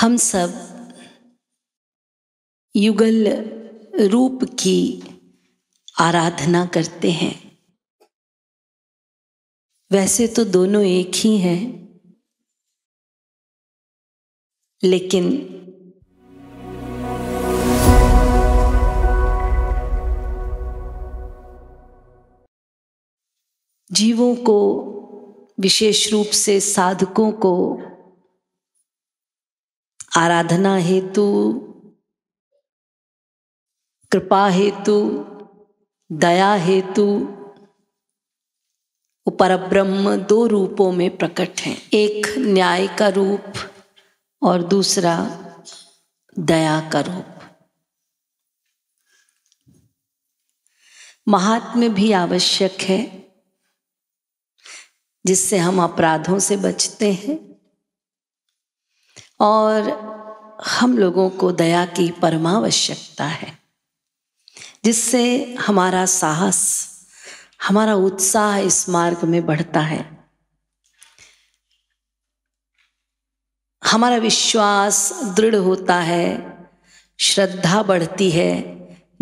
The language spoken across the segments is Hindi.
हम सब युगल रूप की आराधना करते हैं वैसे तो दोनों एक ही हैं लेकिन जीवों को विशेष रूप से साधकों को आराधना हेतु कृपा हेतु दया हेतु परब्रह्म दो रूपों में प्रकट हैं एक न्याय का रूप और दूसरा दया का रूप महात्म्य भी आवश्यक है जिससे हम अपराधों से बचते हैं और हम लोगों को दया की परमावश्यकता है जिससे हमारा साहस हमारा उत्साह इस मार्ग में बढ़ता है हमारा विश्वास दृढ़ होता है श्रद्धा बढ़ती है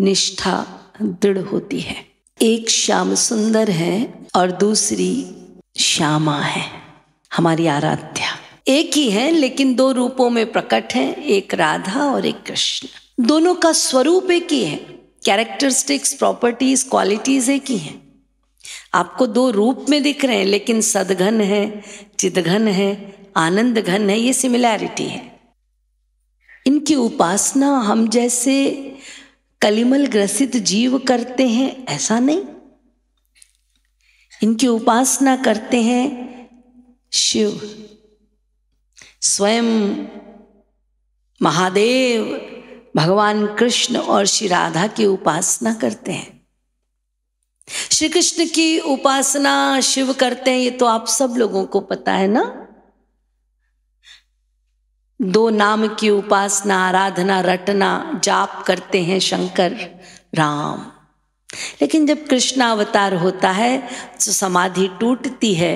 निष्ठा दृढ़ होती है एक श्याम सुंदर है और दूसरी श्यामा है हमारी आराध्या एक ही हैं लेकिन दो रूपों में प्रकट हैं एक राधा और एक कृष्ण दोनों का स्वरूप एक ही है कैरेक्टरिस्टिक्स प्रॉपर्टीज क्वालिटीज एक ही हैं आपको दो रूप में दिख रहे हैं लेकिन सदघन है चिदघन है आनंद घन है ये सिमिलैरिटी है इनकी उपासना हम जैसे कलिमल ग्रसित जीव करते हैं ऐसा नहीं इनकी उपासना करते हैं शिव स्वयं महादेव भगवान कृष्ण और श्री राधा की उपासना करते हैं श्री कृष्ण की उपासना शिव करते हैं ये तो आप सब लोगों को पता है ना दो नाम की उपासना आराधना रटना जाप करते हैं शंकर राम लेकिन जब कृष्ण अवतार होता है तो समाधि टूटती है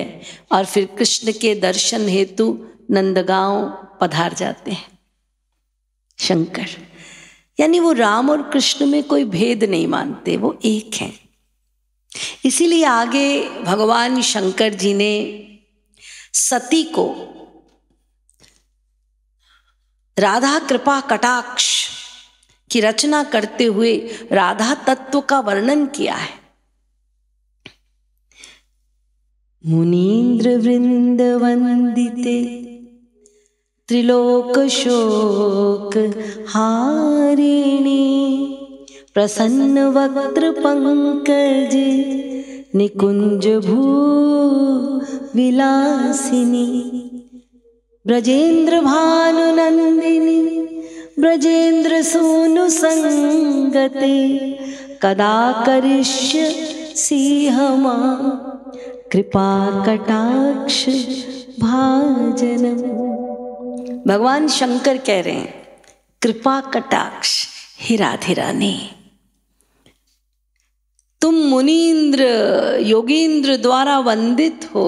और फिर कृष्ण के दर्शन हेतु नंदगांव पधार जाते हैं शंकर यानी वो राम और कृष्ण में कोई भेद नहीं मानते वो एक हैं इसीलिए आगे भगवान शंकर जी ने सती को राधा कृपा कटाक्ष की रचना करते हुए राधा तत्व का वर्णन किया है मुनीन्द्र वृंद वंदिते त्रिलोक शोक हारिणी प्रसन्न वक्त्र पंकज निकुंज भू विलासिनी ब्रजेंद्र भानु नंदिनी ब्रजेंद्र सोनु संगते कदा करिष्य सिंहमा कृपा कटाक्ष भाजनम् भगवान शंकर कह रहे हैं कृपा कटाक्ष हे राधे तुम मुनीन्द्र योगींद्र द्वारा वंदित हो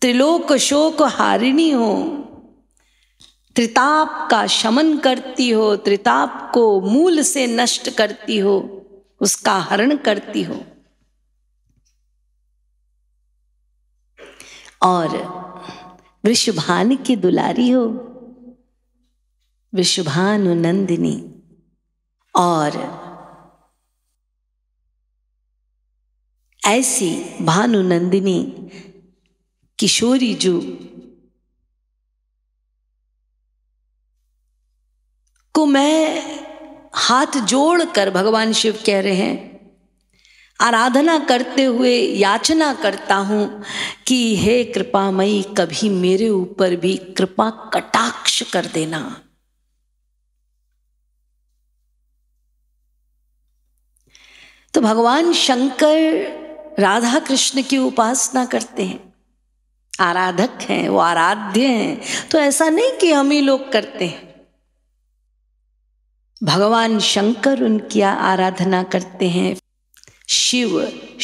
त्रिलोक शोक हारिणी हो त्रिताप का शमन करती हो त्रिताप को मूल से नष्ट करती हो उसका हरण करती हो और वृषभान की दुलारी हो वृषभानु नंदिनी और ऐसी भानु नंदिनी किशोरी जो को मैं हाथ जोड़कर भगवान शिव कह रहे हैं आराधना करते हुए याचना करता हूँ कि हे कृपामयी कभी मेरे ऊपर भी कृपा कटाक्ष कर देना तो भगवान शंकर राधा कृष्ण की उपासना करते हैं आराधक हैं वो आराध्य हैं तो ऐसा नहीं कि हम ही लोग करते हैं भगवान शंकर उनकी आराधना करते हैं शिव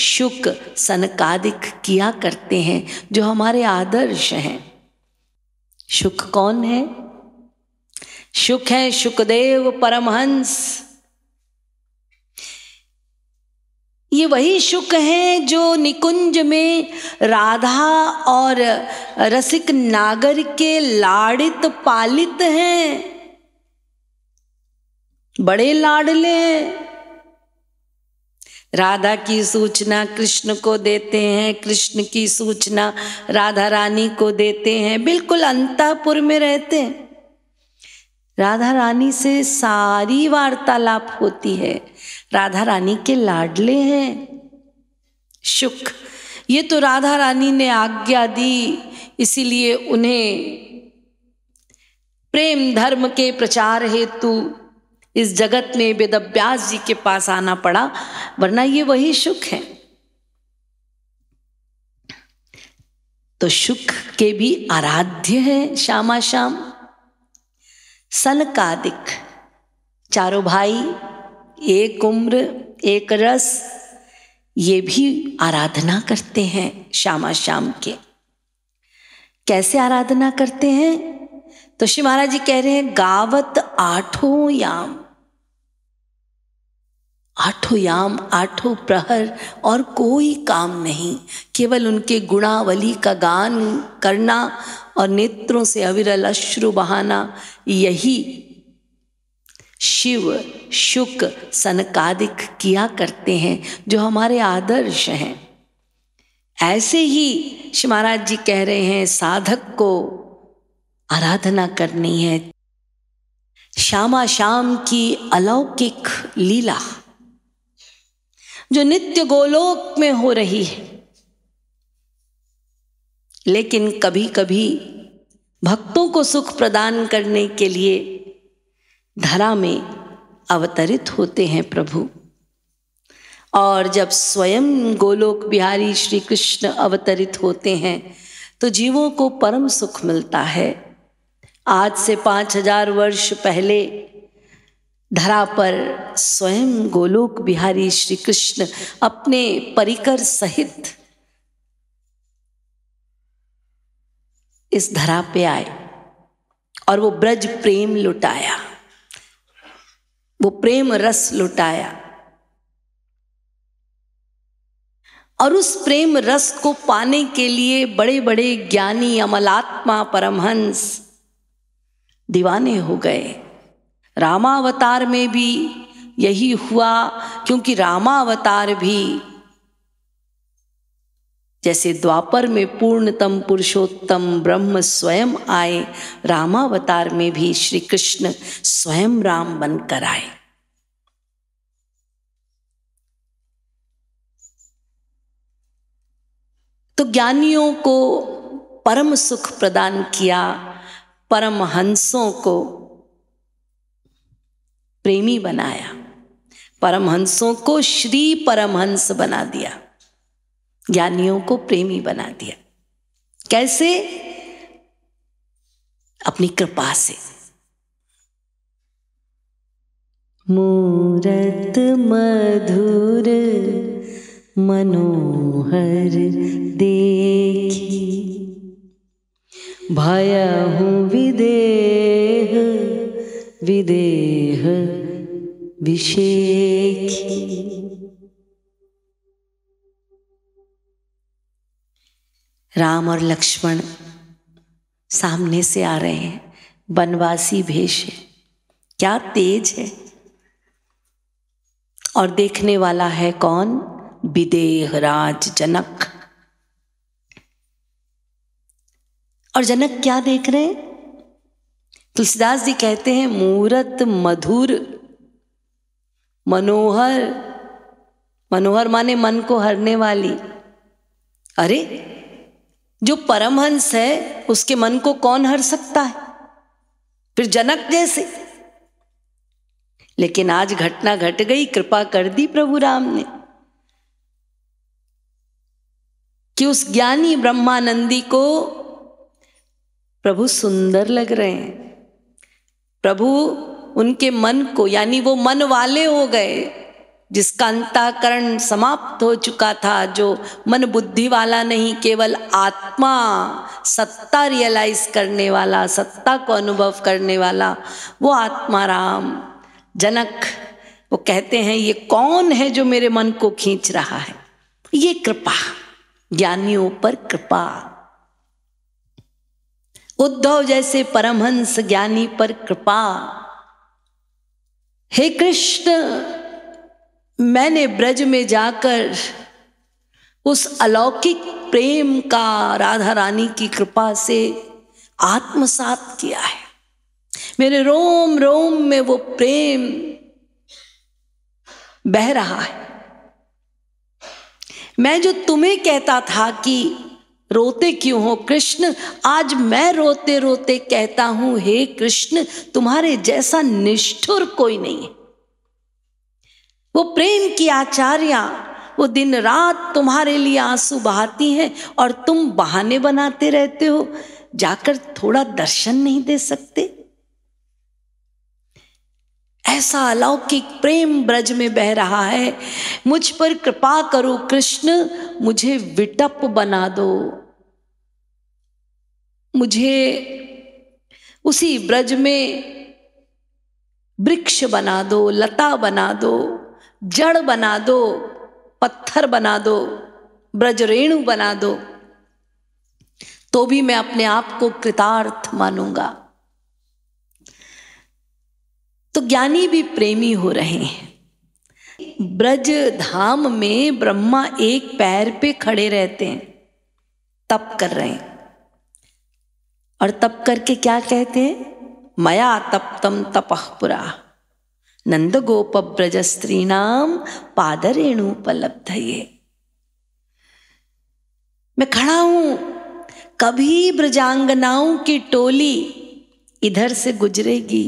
शुक सनकादिक किया करते हैं जो हमारे आदर्श हैं शुक कौन है शुक है शुकदेव परमहंस ये वही शुक हैं जो निकुंज में राधा और रसिक नागर के लाड़ित पालित हैं बड़े लाडले हैं राधा की सूचना कृष्ण को देते हैं कृष्ण की सूचना राधा रानी को देते हैं बिल्कुल अंतापुर में रहते हैं राधा रानी से सारी वार्तालाप होती है राधा रानी के लाडले हैं सुख ये तो राधा रानी ने आज्ञा दी इसीलिए उन्हें प्रेम धर्म के प्रचार हेतु इस जगत में वेद व्यास जी के पास आना पड़ा वरना ये वही सुख है तो सुख के भी आराध्य है श्यामा श्याम सनकादिक चारों भाई एक उम्र एक रस ये भी आराधना करते हैं श्यामा श्याम के कैसे आराधना करते हैं तो श्री महाराज जी कह रहे हैं गावत आठों याम आठों याम आठों प्रहर और कोई काम नहीं केवल उनके गुणावली का गान करना और नेत्रों से अविरल अश्रु बहाना यही शिव शुक सनकादिक किया करते हैं जो हमारे आदर्श हैं ऐसे ही श्री महाराज जी कह रहे हैं साधक को आराधना करनी है श्यामा श्याम की अलौकिक लीला जो नित्य गोलोक में हो रही है लेकिन कभी कभी भक्तों को सुख प्रदान करने के लिए धरा में अवतरित होते हैं प्रभु और जब स्वयं गोलोक बिहारी श्री कृष्ण अवतरित होते हैं तो जीवों को परम सुख मिलता है आज से पाँच हजार वर्ष पहले धरा पर स्वयं गोलोक बिहारी श्री कृष्ण अपने परिकर सहित इस धरा पे आए और वो ब्रज प्रेम लुटाया वो प्रेम रस लुटाया और उस प्रेम रस को पाने के लिए बड़े बड़े ज्ञानी अमलात्मा परमहंस दीवाने हो गए रामावतार में भी यही हुआ क्योंकि रामावतार भी जैसे द्वापर में पूर्णतम पुरुषोत्तम ब्रह्म स्वयं आए रामावतार में भी श्री कृष्ण स्वयं राम बनकर आए तो ज्ञानियों को परम सुख प्रदान किया परम हंसों को प्रेमी बनाया परमहंसों को श्री परमहंस बना दिया ज्ञानियों को प्रेमी बना दिया कैसे अपनी कृपा से मूरत मधुर मनोहर देखी हूँ विदेह विदेह अभिषेक राम और लक्ष्मण सामने से आ रहे हैं बनवासी भेष है क्या तेज है और देखने वाला है कौन विदेह राज जनक और जनक क्या देख रहे हैं तुलसीदास जी कहते हैं मूरत मधुर मनोहर मनोहर माने मन को हरने वाली अरे जो परमहंस है उसके मन को कौन हर सकता है फिर जनक जैसे लेकिन आज घटना घट गई कृपा कर दी प्रभु राम ने कि उस ज्ञानी ब्रह्मानंदी को प्रभु सुंदर लग रहे हैं प्रभु उनके मन को यानी वो मन वाले हो गए जिसका अंताकरण समाप्त हो चुका था जो मन बुद्धि वाला नहीं केवल आत्मा सत्ता रियलाइज करने वाला सत्ता को अनुभव करने वाला वो आत्मा राम जनक वो कहते हैं ये कौन है जो मेरे मन को खींच रहा है ये कृपा ज्ञानियों पर कृपा उद्धव जैसे परमहंस ज्ञानी पर कृपा हे कृष्ण मैंने ब्रज में जाकर उस अलौकिक प्रेम का राधा रानी की कृपा से आत्मसात किया है मेरे रोम रोम में वो प्रेम बह रहा है मैं जो तुम्हें कहता था कि रोते क्यों हो कृष्ण आज मैं रोते रोते कहता हूं हे कृष्ण तुम्हारे जैसा निष्ठुर कोई नहीं है वो प्रेम की आचार्या वो दिन रात तुम्हारे लिए आंसू बहाती हैं और तुम बहाने बनाते रहते हो जाकर थोड़ा दर्शन नहीं दे सकते ऐसा अलौकिक प्रेम ब्रज में बह रहा है मुझ पर कृपा करो कृष्ण मुझे विटप बना दो मुझे उसी ब्रज में वृक्ष बना दो लता बना दो जड़ बना दो पत्थर बना दो ब्रज रेणु बना दो तो भी मैं अपने आप को कृतार्थ मानूंगा तो ज्ञानी भी प्रेमी हो रहे हैं ब्रज धाम में ब्रह्मा एक पैर पे खड़े रहते हैं तप कर रहे हैं और तप करके क्या कहते हैं मया तप्तम तपहपुरा नंद गोप ब्रज स्त्रीणाम पादरेणुपलब्ध ये मैं खड़ा हूं कभी ब्रजांगनाओं की टोली इधर से गुजरेगी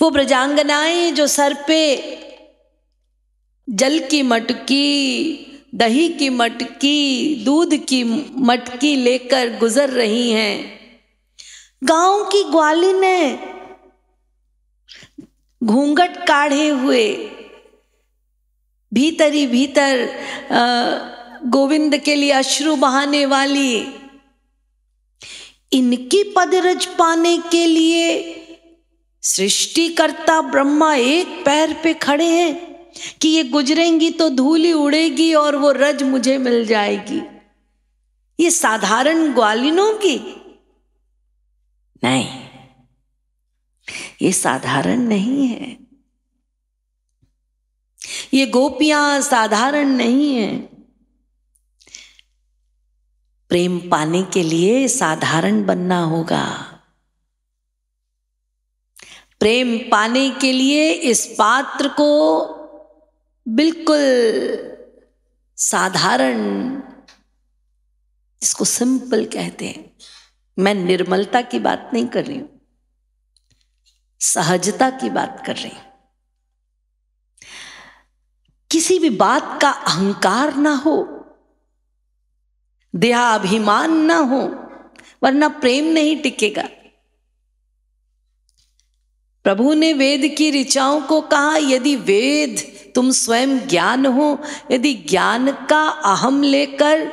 वो ब्रजांगनाएं जो सर पे जल की मटकी दही की मटकी दूध की मटकी लेकर गुजर रही हैं गांव की ग्वाली ने घूंघट काढ़े हुए भीतर ही भीतर गोविंद के लिए अश्रु बहाने वाली इनकी पदरज पाने के लिए सृष्टिकर्ता ब्रह्मा एक पैर पे खड़े हैं कि ये गुजरेंगी तो धूली उड़ेगी और वो रज मुझे मिल जाएगी ये साधारण ग्वालिनों की नहीं ये साधारण नहीं है ये गोपियां साधारण नहीं है प्रेम पाने के लिए साधारण बनना होगा प्रेम पाने के लिए इस पात्र को बिल्कुल साधारण जिसको सिंपल कहते हैं मैं निर्मलता की बात नहीं कर रही हूं सहजता की बात कर रही हूं किसी भी बात का अहंकार ना हो देहाभिमान ना हो वरना प्रेम नहीं टिकेगा प्रभु ने वेद की ऋचाओं को कहा यदि वेद तुम स्वयं ज्ञान हो यदि ज्ञान का अहम लेकर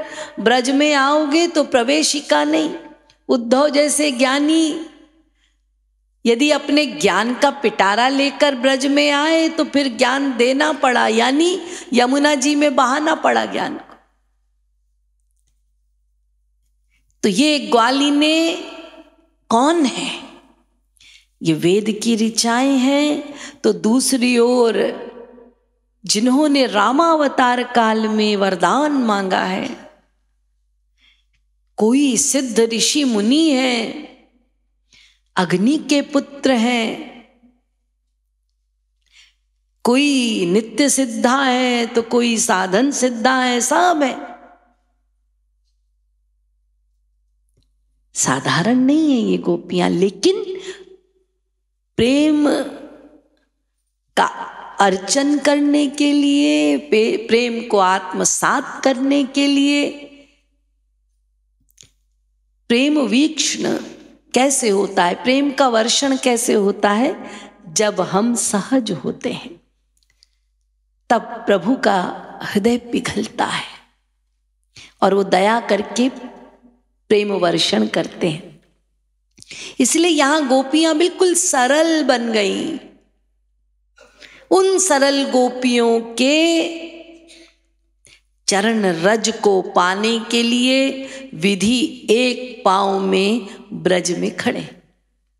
ब्रज में आओगे तो प्रवेशिका नहीं उद्धव जैसे ज्ञानी यदि अपने ज्ञान का पिटारा लेकर ब्रज में आए तो फिर ज्ञान देना पड़ा यानी यमुना जी में बहाना पड़ा ज्ञान को तो ये ग्वालिने कौन है ये वेद की ऋचाएं हैं तो दूसरी ओर जिन्होंने रामावतार काल में वरदान मांगा है कोई सिद्ध ऋषि मुनि है अग्नि के पुत्र हैं कोई नित्य सिद्धा है तो कोई साधन सिद्धा है सब है साधारण नहीं है ये गोपियां लेकिन प्रेम अर्चन करने के लिए प्रेम को आत्मसात करने के लिए प्रेम वीक्षण कैसे होता है प्रेम का वर्षण कैसे होता है जब हम सहज होते हैं तब प्रभु का हृदय पिघलता है और वो दया करके प्रेम वर्षण करते हैं इसलिए यहां गोपियां बिल्कुल सरल बन गई उन सरल गोपियों के चरण रज को पाने के लिए विधि एक पांव में ब्रज में खड़े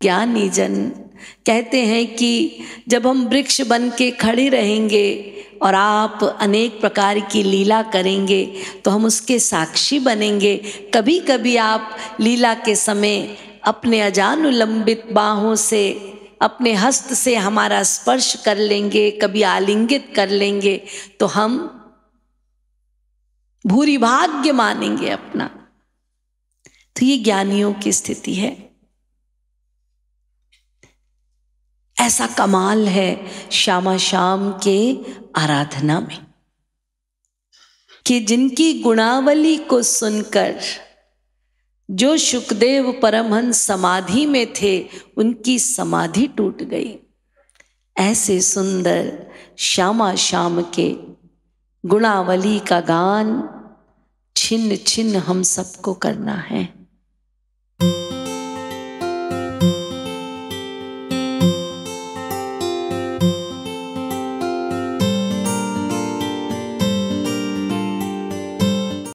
क्या निजन कहते हैं कि जब हम वृक्ष बन के खड़े रहेंगे और आप अनेक प्रकार की लीला करेंगे तो हम उसके साक्षी बनेंगे कभी कभी आप लीला के समय अपने अजानुलंबित बाहों से अपने हस्त से हमारा स्पर्श कर लेंगे कभी आलिंगित कर लेंगे तो हम भूरी भाग्य मानेंगे अपना तो ये ज्ञानियों की स्थिति है ऐसा कमाल है श्यामा श्याम के आराधना में कि जिनकी गुणावली को सुनकर जो सुखदेव परमहंस समाधि में थे उनकी समाधि टूट गई ऐसे सुंदर श्यामा श्याम के गुणावली का गान छिन्न छिन्न हम सबको करना है